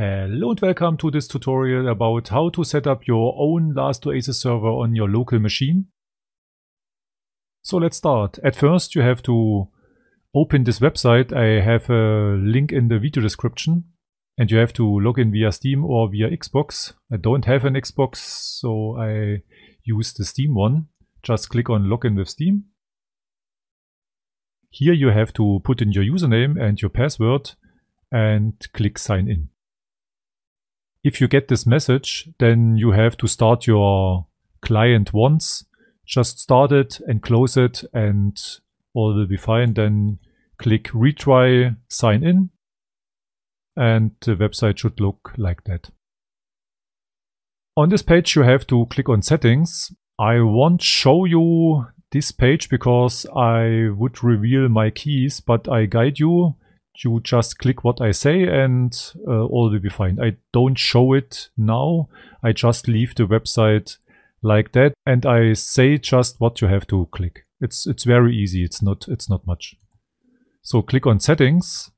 Hello and welcome to this tutorial about how to set up your own Last Oasis server on your local machine. So let's start. At first you have to open this website. I have a link in the video description and you have to log in via Steam or via Xbox. I don't have an Xbox so I use the Steam one. Just click on login with Steam. Here you have to put in your username and your password and click sign in if you get this message, then you have to start your client once. Just start it and close it and all will be fine. Then click retry, sign in, and the website should look like that. On this page, you have to click on settings. I won't show you this page because I would reveal my keys, but I guide you you just click what I say and uh, all will be fine. I don't show it now. I just leave the website like that and I say just what you have to click. It's it's very easy. It's not it's not much. So click on settings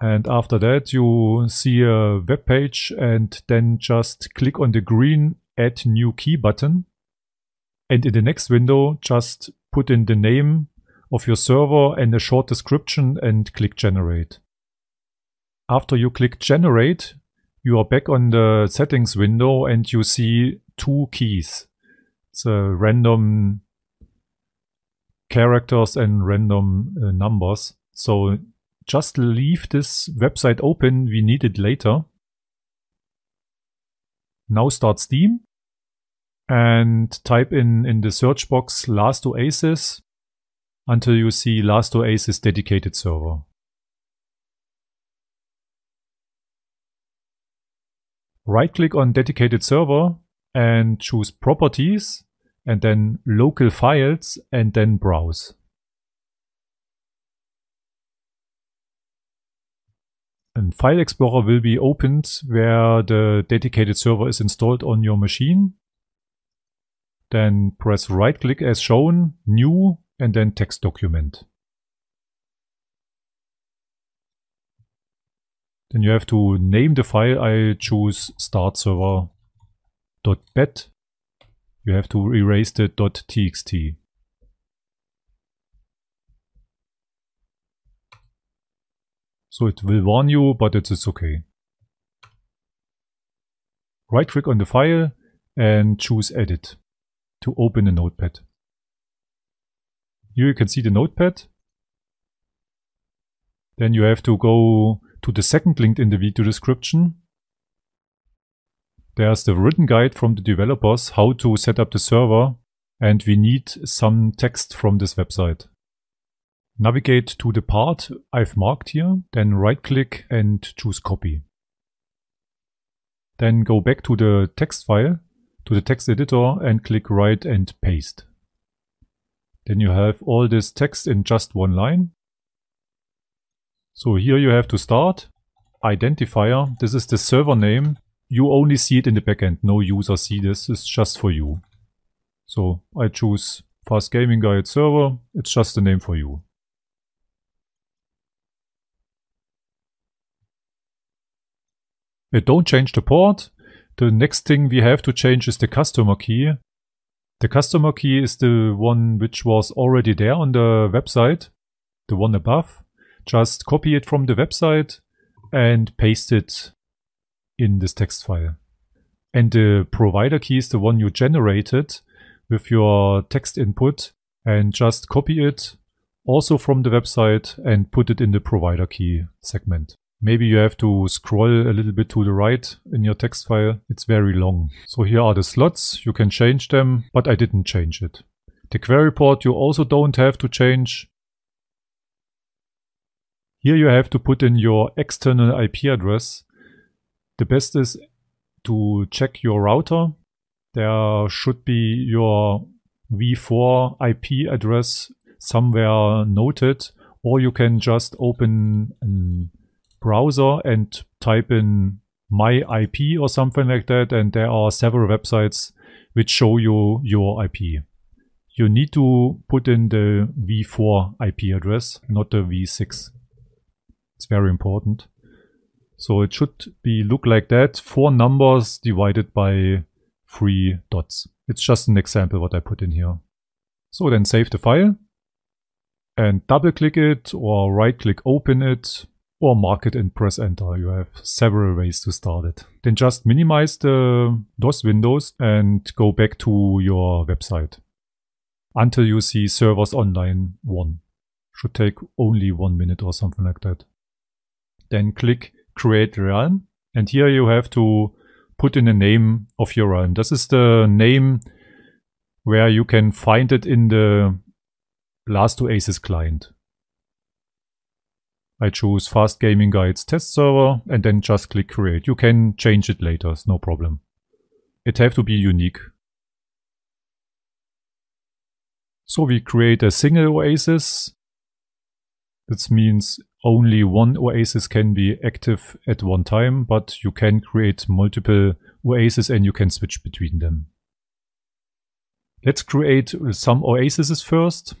and after that you see a web page and then just click on the green add new key button and in the next window just put in the name of your server and a short description and click generate. After you click generate, you are back on the settings window and you see two keys. the random characters and random uh, numbers. So just leave this website open. We need it later. Now start Steam and type in in the search box last oasis until you see Oasis dedicated server. Right-click on dedicated server and choose properties and then local files and then browse. And File Explorer will be opened where the dedicated server is installed on your machine. Then press right click as shown, new, and then text document. Then you have to name the file. I choose start server.bat. You have to erase the .txt. So it will warn you, but it is okay. Right click on the file and choose edit to open a notepad. Here you can see the notepad. Then you have to go to the second link in the video description. There's the written guide from the developers how to set up the server and we need some text from this website. Navigate to the part I've marked here, then right click and choose copy. Then go back to the text file, to the text editor and click right and paste. Then you have all this text in just one line. So here you have to start. Identifier, this is the server name. You only see it in the backend, no user see this, it's just for you. So I choose Fast Gaming Guide Server, it's just a name for you. It don't change the port. The next thing we have to change is the customer key. The customer key is the one which was already there on the website, the one above. Just copy it from the website and paste it in this text file. And the provider key is the one you generated with your text input and just copy it also from the website and put it in the provider key segment. Maybe you have to scroll a little bit to the right in your text file. It's very long. So here are the slots. You can change them, but I didn't change it. The query port you also don't have to change. Here you have to put in your external IP address. The best is to check your router. There should be your v4 IP address somewhere noted or you can just open an browser and type in my IP or something like that. And there are several websites which show you your IP. You need to put in the v4 IP address, not the v6. It's very important. So it should be look like that. Four numbers divided by three dots. It's just an example what I put in here. So then save the file and double click it or right click open it or mark it and press enter. You have several ways to start it. Then just minimize the DOS windows and go back to your website until you see servers online 1. Should take only one minute or something like that. Then click create realm and here you have to put in a name of your realm. This is the name where you can find it in the Last 2 aces client. I choose Fast Gaming Guides test server and then just click create. You can change it later, it's no problem. It have to be unique. So we create a single oasis. This means only one oasis can be active at one time, but you can create multiple oases and you can switch between them. Let's create some oases first.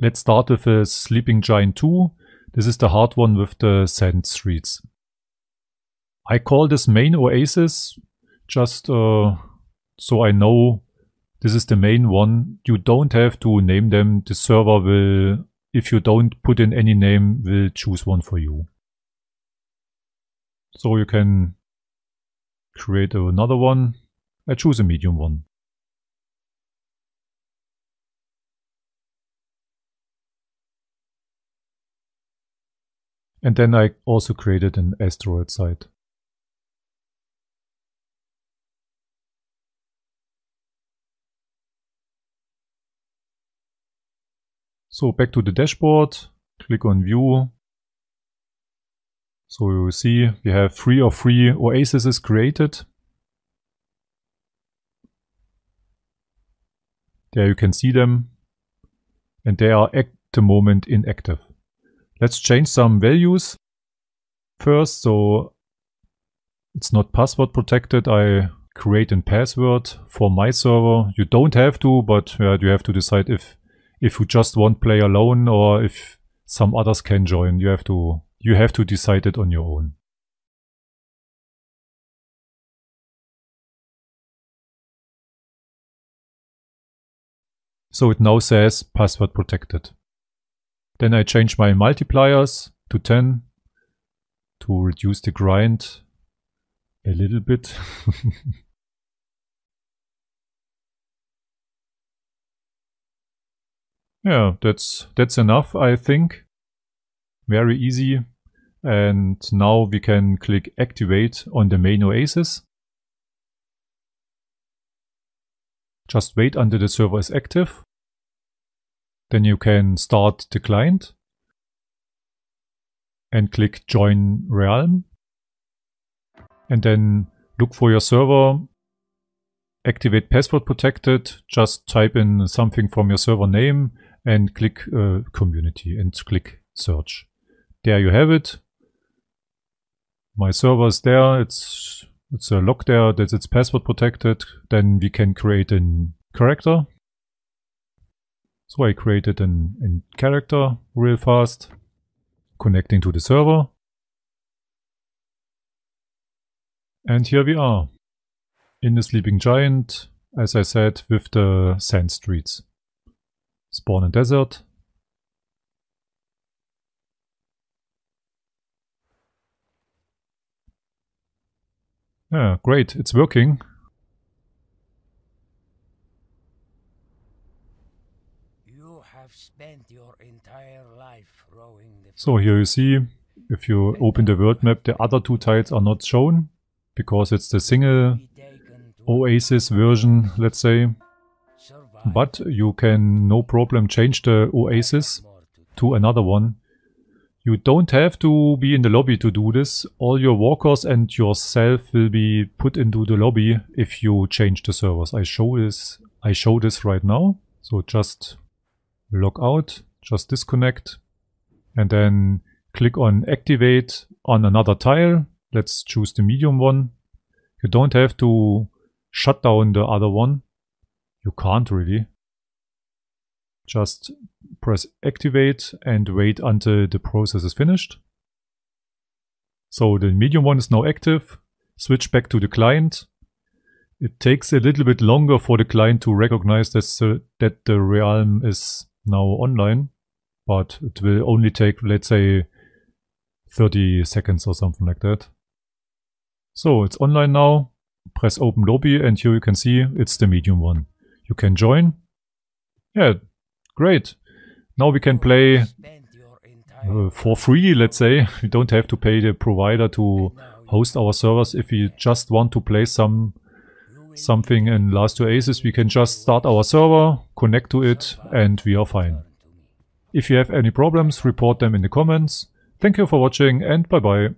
Let's start with a Sleeping Giant 2 this is the hard one with the sand streets. I call this main oasis just uh, so I know this is the main one. You don't have to name them. The server will, if you don't put in any name, will choose one for you. So you can create another one. I choose a medium one. And then I also created an asteroid site. So back to the dashboard, click on view. So you see we have three or three oases created. There you can see them. And they are at the moment inactive. Let's change some values first. So it's not password protected. I create a password for my server. You don't have to, but you have to decide if if you just want play alone or if some others can join. You have to you have to decide it on your own. So it now says password protected. Then I change my multipliers to 10 to reduce the grind a little bit. yeah, that's that's enough, I think. Very easy. And now we can click activate on the main Oasis. Just wait until the server is active then you can start the client and click join realm. And then look for your server, activate password protected, just type in something from your server name and click uh, community and click search. There you have it. My server is there. It's, it's a lock there that it's password protected. Then we can create a character so I created an, in character real fast, connecting to the server. And here we are, in the Sleeping Giant, as I said, with the sand streets. Spawn and desert. Yeah, great, it's working. You have spent your entire life rowing the so here you see, if you open the world map, the other two tiles are not shown, because it's the single Oasis version, let's say. But you can no problem change the Oasis to another one. You don't have to be in the lobby to do this. All your walkers and yourself will be put into the lobby if you change the servers. I show this I show this right now. So just log out, just disconnect, and then click on activate on another tile. Let's choose the medium one. You don't have to shut down the other one. You can't really. Just press activate and wait until the process is finished. So the medium one is now active. Switch back to the client. It takes a little bit longer for the client to recognize that, uh, that the realm is now online, but it will only take, let's say, 30 seconds or something like that. So it's online now. Press open lobby and here you can see it's the medium one. You can join. Yeah, great. Now we can play uh, for free, let's say. We don't have to pay the provider to host our servers if we just want to play some something in Last2Aces, we can just start our server, connect to it, and we are fine. If you have any problems, report them in the comments. Thank you for watching and bye bye.